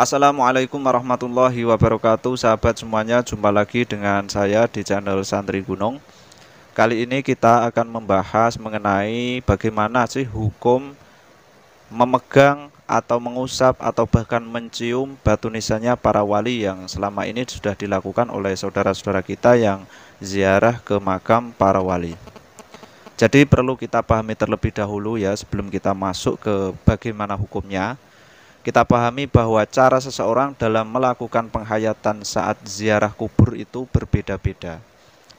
Assalamualaikum warahmatullahi wabarakatuh Sahabat semuanya jumpa lagi dengan saya di channel Santri Gunung Kali ini kita akan membahas mengenai bagaimana sih hukum memegang atau mengusap atau bahkan mencium batu nisannya para wali yang selama ini sudah dilakukan oleh saudara-saudara kita yang ziarah ke makam para wali Jadi perlu kita pahami terlebih dahulu ya sebelum kita masuk ke bagaimana hukumnya kita pahami bahwa cara seseorang dalam melakukan penghayatan saat ziarah kubur itu berbeda-beda.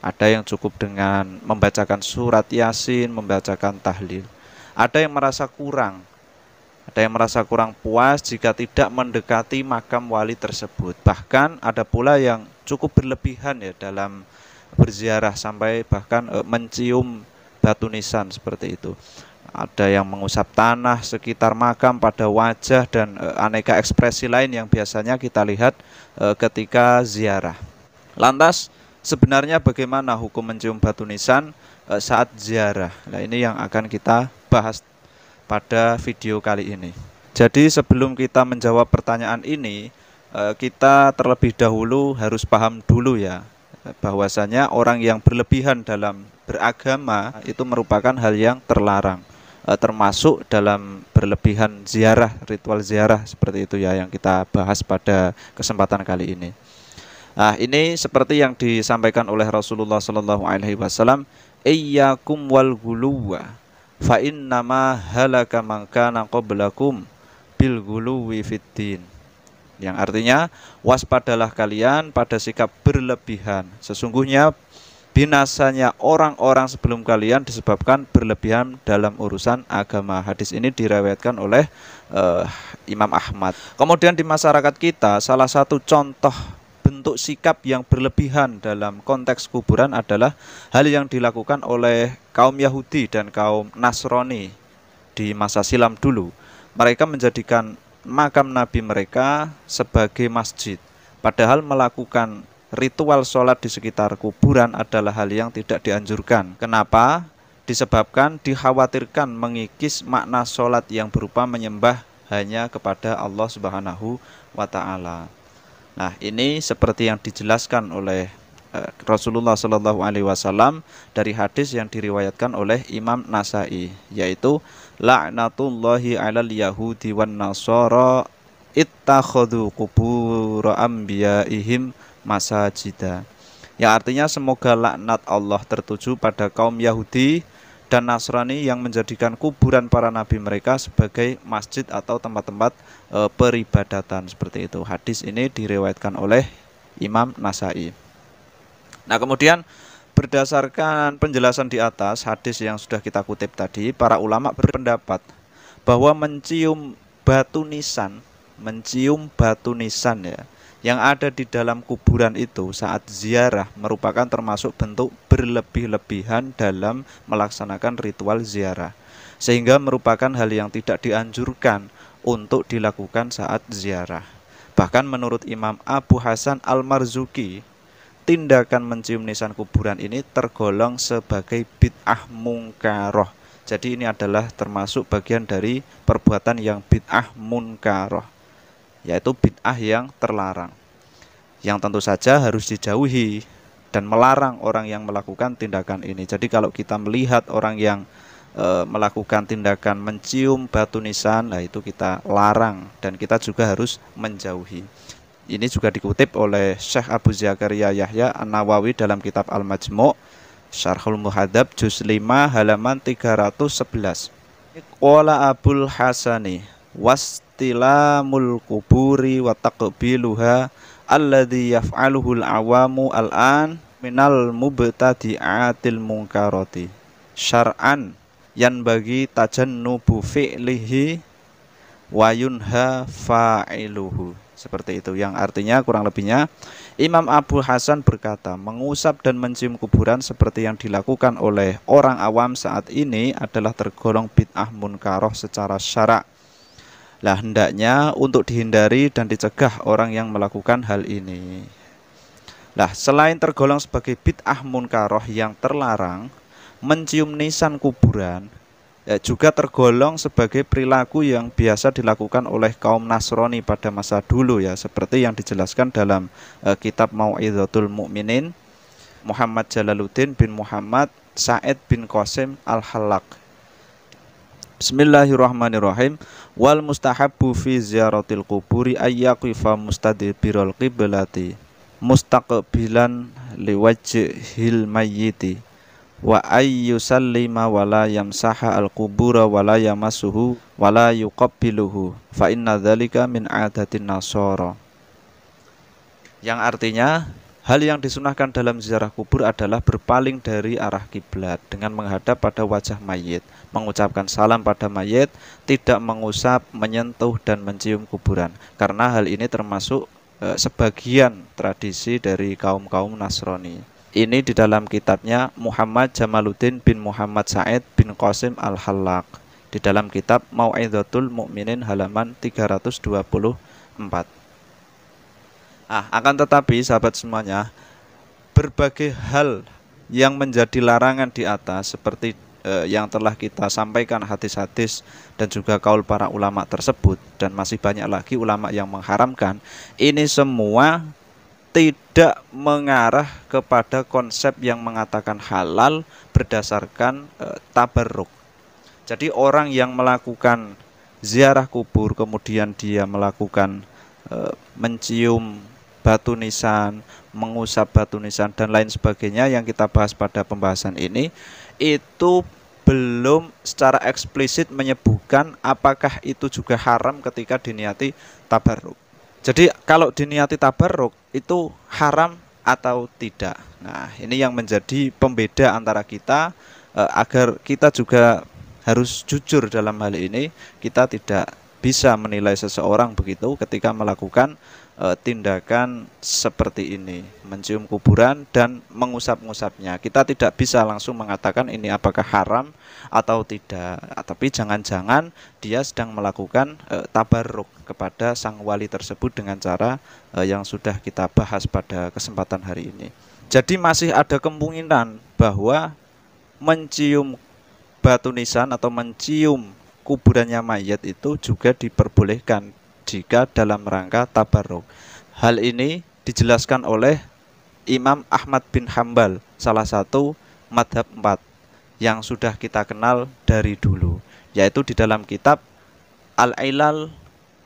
Ada yang cukup dengan membacakan surat Yasin, membacakan tahlil. Ada yang merasa kurang. Ada yang merasa kurang puas jika tidak mendekati makam wali tersebut. Bahkan ada pula yang cukup berlebihan ya dalam berziarah sampai bahkan e, mencium batu nisan seperti itu ada yang mengusap tanah sekitar makam pada wajah dan e, aneka ekspresi lain yang biasanya kita lihat e, ketika ziarah. Lantas sebenarnya bagaimana hukum mencium batu nisan e, saat ziarah? Nah, ini yang akan kita bahas pada video kali ini. Jadi sebelum kita menjawab pertanyaan ini, kita terlebih dahulu harus paham dulu ya bahwasanya orang yang berlebihan dalam beragama itu merupakan hal yang terlarang. Eh, termasuk dalam berlebihan ziarah ritual ziarah seperti itu ya yang kita bahas pada kesempatan kali ini. Nah, ini seperti yang disampaikan oleh Rasulullah Shallallahu Alaihi Wasallam, iyyakum wal guluwa fa Nama halaka man kana qablakum bil guluwi fiddin yang artinya waspadalah kalian pada sikap berlebihan sesungguhnya binasanya orang-orang sebelum kalian disebabkan berlebihan dalam urusan agama. Hadis ini direwetkan oleh uh, Imam Ahmad. Kemudian di masyarakat kita salah satu contoh bentuk sikap yang berlebihan dalam konteks kuburan adalah hal yang dilakukan oleh kaum Yahudi dan kaum Nasrani di masa silam dulu. Mereka menjadikan makam nabi mereka sebagai masjid, padahal melakukan ritual sholat di sekitar kuburan adalah hal yang tidak dianjurkan. Kenapa? Disebabkan dikhawatirkan mengikis makna sholat yang berupa menyembah hanya kepada Allah Subhanahu wa Ta'ala. Nah, ini seperti yang dijelaskan oleh eh, Rasulullah Shallallahu Alaihi Wasallam dari hadis yang diriwayatkan oleh Imam Nasai yaitu laknatullahi alal yahudi wan nasara ittakhadhu qubur anbiya'ihim masajida. Ya artinya semoga laknat Allah tertuju pada kaum Yahudi dan Nasrani yang menjadikan kuburan para nabi mereka sebagai masjid atau tempat-tempat e, peribadatan seperti itu. Hadis ini direwetkan oleh Imam Nasai. Nah, kemudian berdasarkan penjelasan di atas hadis yang sudah kita kutip tadi, para ulama berpendapat bahwa mencium batu nisan, mencium batu nisan ya yang ada di dalam kuburan itu saat ziarah merupakan termasuk bentuk berlebih-lebihan dalam melaksanakan ritual ziarah, sehingga merupakan hal yang tidak dianjurkan untuk dilakukan saat ziarah. Bahkan menurut Imam Abu Hasan Al-Marzuki, tindakan mencium nisan kuburan ini tergolong sebagai bid'ah mungkaroh. Jadi ini adalah termasuk bagian dari perbuatan yang bid'ah munkaroh yaitu bid'ah yang terlarang yang tentu saja harus dijauhi dan melarang orang yang melakukan tindakan ini. Jadi kalau kita melihat orang yang e, melakukan tindakan mencium batu nisan, nah itu kita larang dan kita juga harus menjauhi. Ini juga dikutip oleh Syekh Abu Zakaria Yahya An-Nawawi dalam kitab Al-Majmu' Syarhul Muhadab juz 5 halaman 311. Qala Abul Hasani wastilamul kuburi wa taqbiluha alladhi yaf'aluhul awamu al'an minal mubtadi'atil mungkaroti syar'an yan bagi tajannubu fi'lihi wayunha fa'iluhu seperti itu yang artinya kurang lebihnya Imam Abu Hasan berkata mengusap dan mencium kuburan seperti yang dilakukan oleh orang awam saat ini adalah tergolong bid'ah munkaroh secara syarak lah hendaknya untuk dihindari dan dicegah orang yang melakukan hal ini. Lah selain tergolong sebagai bid'ah munkaroh yang terlarang, mencium nisan kuburan ya, juga tergolong sebagai perilaku yang biasa dilakukan oleh kaum Nasrani pada masa dulu ya seperti yang dijelaskan dalam uh, kitab Mau'izatul Mukminin Muhammad Jalaluddin bin Muhammad Sa'id bin Qasim Al-Halak Bismillahirrahmanirrahim. Wal mustahabbu fi ziyaratil quburi ayyaqifa birol qiblati mustaqbilan liwajhil mayyiti wa ayyusallima wa yamsaha al kubura wala yamasuhu wala yuqabbiluhu fa inna dhalika min adatin nasara. Yang artinya Hal yang disunahkan dalam ziarah kubur adalah berpaling dari arah kiblat dengan menghadap pada wajah mayit, mengucapkan salam pada mayit, tidak mengusap, menyentuh dan mencium kuburan. Karena hal ini termasuk e, sebagian tradisi dari kaum-kaum Nasrani. Ini di dalam kitabnya Muhammad Jamaluddin bin Muhammad Said bin Qasim Al-Hallaq di dalam kitab Mau'izatul Mukminin halaman 324 nah akan tetapi sahabat semuanya, berbagai hal yang menjadi larangan di atas seperti eh, yang telah kita sampaikan hadis-hadis dan juga kaul para ulama tersebut dan masih banyak lagi ulama yang mengharamkan ini semua tidak mengarah kepada konsep yang mengatakan halal berdasarkan eh, tabarruk. Jadi orang yang melakukan ziarah kubur kemudian dia melakukan eh, mencium batu nisan, mengusap batu nisan dan lain sebagainya yang kita bahas pada pembahasan ini itu belum secara eksplisit menyebutkan apakah itu juga haram ketika diniati tabarruk. Jadi kalau diniati tabarruk itu haram atau tidak. Nah, ini yang menjadi pembeda antara kita eh, agar kita juga harus jujur dalam hal ini. Kita tidak bisa menilai seseorang begitu ketika melakukan Eh, tindakan seperti ini, mencium kuburan dan mengusap-ngusapnya. Kita tidak bisa langsung mengatakan ini apakah haram atau tidak, tapi jangan-jangan dia sedang melakukan e, tabarruk kepada sang wali tersebut dengan cara e, yang sudah kita bahas pada kesempatan hari ini. Jadi masih ada kemungkinan bahwa mencium batu nisan atau mencium kuburannya mayat itu juga diperbolehkan jika dalam rangka tabarruk. Hal ini dijelaskan oleh Imam Ahmad bin Hambal, salah satu madhab empat yang sudah kita kenal dari dulu, yaitu di dalam kitab Al-Ilal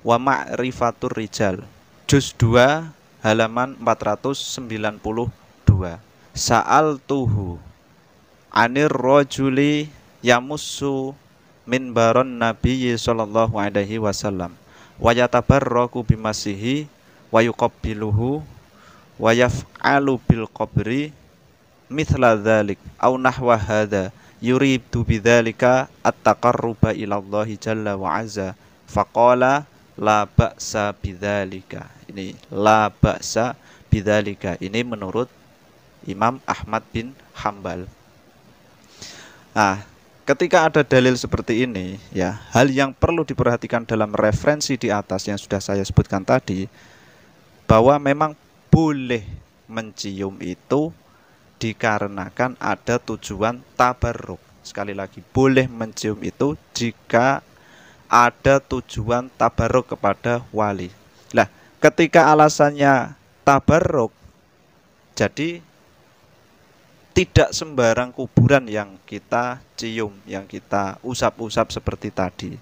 wa Ma'rifatur Rijal, juz 2 halaman 492. Sa'al tuhu anir rojuli yamussu min baron nabiyyi sallallahu alaihi wasallam roku bimasihi wa yuqabbiluhu wa yaf'alu bil qabri mithla dalik au nahwa hada yuridu tu at-taqarruba ila jalla wa azza faqala la sa bidalika ini la sa bidalika ini menurut Imam Ahmad bin Hambal nah Ketika ada dalil seperti ini, ya, hal yang perlu diperhatikan dalam referensi di atas yang sudah saya sebutkan tadi bahwa memang boleh mencium itu dikarenakan ada tujuan tabarruk. Sekali lagi, boleh mencium itu jika ada tujuan tabarruk kepada wali. Lah, ketika alasannya tabarruk jadi tidak sembarang kuburan yang kita cium, yang kita usap-usap seperti tadi.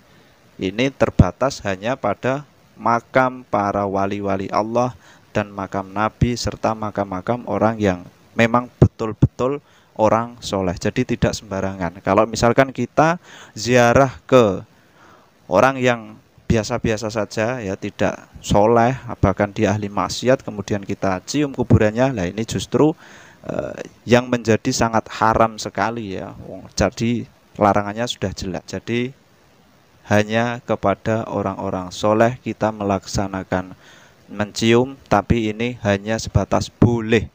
Ini terbatas hanya pada makam para wali-wali Allah dan makam nabi serta makam-makam orang yang memang betul-betul orang soleh. Jadi tidak sembarangan. Kalau misalkan kita ziarah ke orang yang biasa-biasa saja ya tidak soleh bahkan dia ahli maksiat kemudian kita cium kuburannya lah ini justru Eh, yang menjadi sangat haram sekali ya. Jadi larangannya sudah jelas. Jadi hanya kepada orang-orang soleh kita melaksanakan mencium, tapi ini hanya sebatas boleh.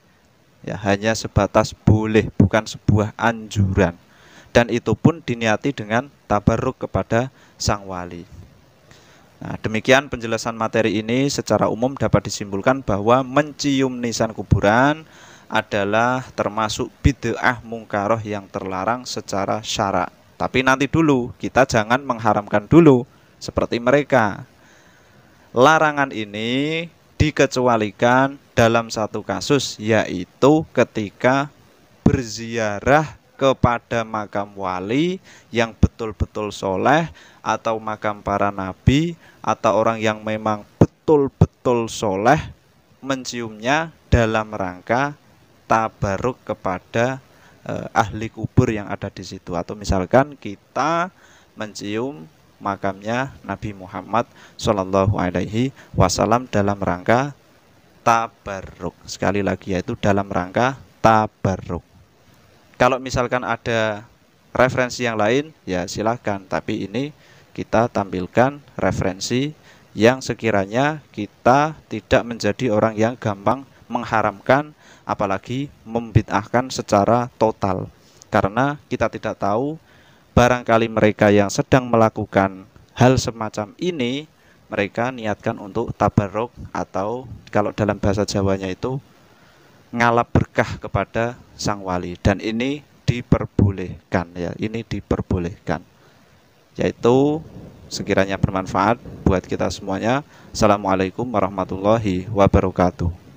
Ya, hanya sebatas boleh, bukan sebuah anjuran. Dan itu pun diniati dengan tabarruk kepada sang wali. Nah, demikian penjelasan materi ini secara umum dapat disimpulkan bahwa mencium nisan kuburan adalah termasuk bid'ah mungkaroh yang terlarang secara syarak. Tapi nanti dulu, kita jangan mengharamkan dulu seperti mereka. Larangan ini dikecualikan dalam satu kasus yaitu ketika berziarah kepada makam wali yang betul-betul soleh atau makam para nabi atau orang yang memang betul-betul soleh menciumnya dalam rangka tabaruk kepada eh, ahli kubur yang ada di situ atau misalkan kita mencium makamnya Nabi Muhammad Shallallahu Alaihi Wasallam dalam rangka tabaruk sekali lagi yaitu dalam rangka tabaruk kalau misalkan ada referensi yang lain ya silahkan tapi ini kita tampilkan referensi yang sekiranya kita tidak menjadi orang yang gampang mengharamkan apalagi membid'ahkan secara total karena kita tidak tahu barangkali mereka yang sedang melakukan hal semacam ini mereka niatkan untuk tabarok atau kalau dalam bahasa Jawanya itu ngalap berkah kepada sang wali dan ini diperbolehkan ya ini diperbolehkan yaitu sekiranya bermanfaat buat kita semuanya assalamualaikum warahmatullahi wabarakatuh